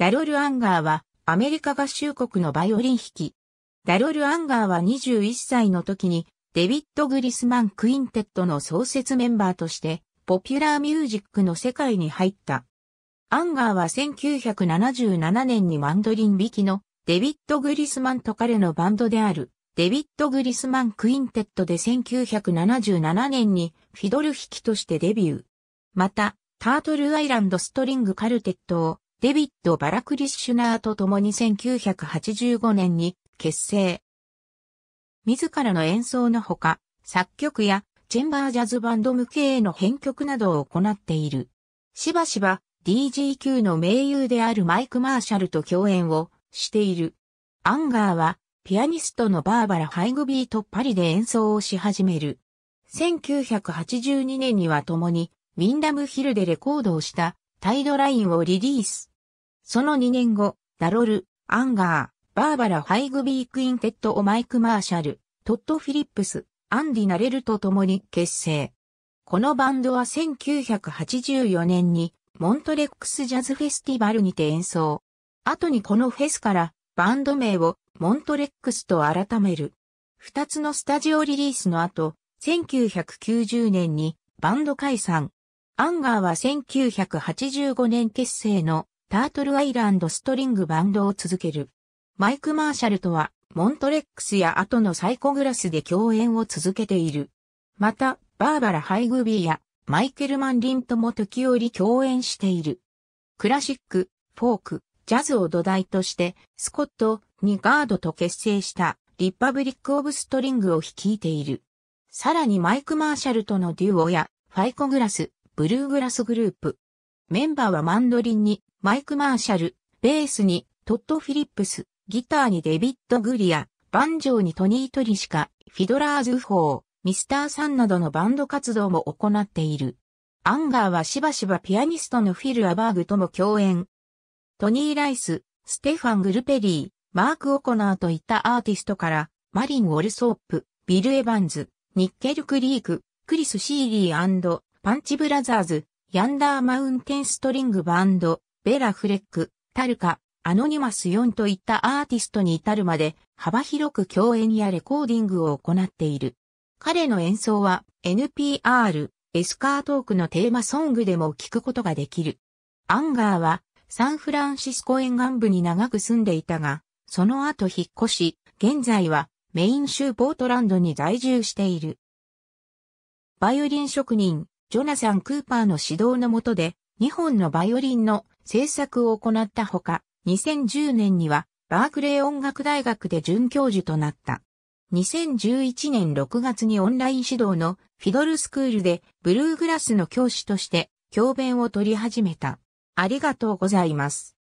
ダロル・アンガーはアメリカ合衆国のバイオリン弾き。ダロル・アンガーは21歳の時にデビッド・グリスマン・クインテットの創設メンバーとしてポピュラーミュージックの世界に入った。アンガーは1977年にマンドリン弾きのデビッド・グリスマンと彼のバンドであるデビッド・グリスマン・クインテットで1977年にフィドル弾きとしてデビュー。また、タートル・アイランド・ストリング・カルテットをデビッド・バラクリッシュナーと共に1985年に結成。自らの演奏のほか、作曲やチェンバージャズバンド向けへの編曲などを行っている。しばしば DGQ の盟友であるマイク・マーシャルと共演をしている。アンガーはピアニストのバーバラ・ハイグビーとパリで演奏をし始める。1982年には共にウィンダムヒルでレコードをしたタイドラインをリリース。その2年後、ダロル、アンガー、バーバラ・ハイグビー・クインテットオ・マイク・マーシャル、トッド・フィリップス、アンディ・ナレルと共に結成。このバンドは1984年にモントレックスジャズフェスティバルにて演奏。後にこのフェスからバンド名をモントレックスと改める。二つのスタジオリリースの後、1990年にバンド解散。アンガーは1985年結成のタートルアイランドストリングバンドを続ける。マイク・マーシャルとは、モントレックスや後のサイコグラスで共演を続けている。また、バーバラ・ハイグビーやマイケル・マンリンとも時折共演している。クラシック、フォーク、ジャズを土台として、スコット、ニガードと結成したリパブリック・オブ・ストリングを率いている。さらにマイク・マーシャルとのデュオや、ファイコグラス、ブルーグラスグループ、メンバーはマンドリンにマイク・マーシャル、ベースにトッド・フィリップス、ギターにデビッド・グリア、バンジョーにトニー・トリシカ、フィドラーズ・ウォー、ミスター・サンなどのバンド活動も行っている。アンガーはしばしばピアニストのフィル・アバーグとも共演。トニー・ライス、ステファン・グルペリー、マーク・オコナーといったアーティストから、マリン・ウォルソープ、ビル・エヴァンズ、ニッケル・クリーク、クリス・シーリーパンチ・ブラザーズ、ヤンダーマウンテンストリングバンド、ベラ・フレック、タルカ、アノニマス4といったアーティストに至るまで幅広く共演やレコーディングを行っている。彼の演奏は NPR、エスカートークのテーマソングでも聴くことができる。アンガーはサンフランシスコ沿岸部に長く住んでいたが、その後引っ越し、現在はメイン州ポートランドに在住している。バイオリン職人、ジョナサン・クーパーの指導の下で、2本のバイオリンの制作を行ったほか、2010年にはバークレー音楽大学で准教授となった。2011年6月にオンライン指導のフィドルスクールでブルーグラスの教師として教鞭を取り始めた。ありがとうございます。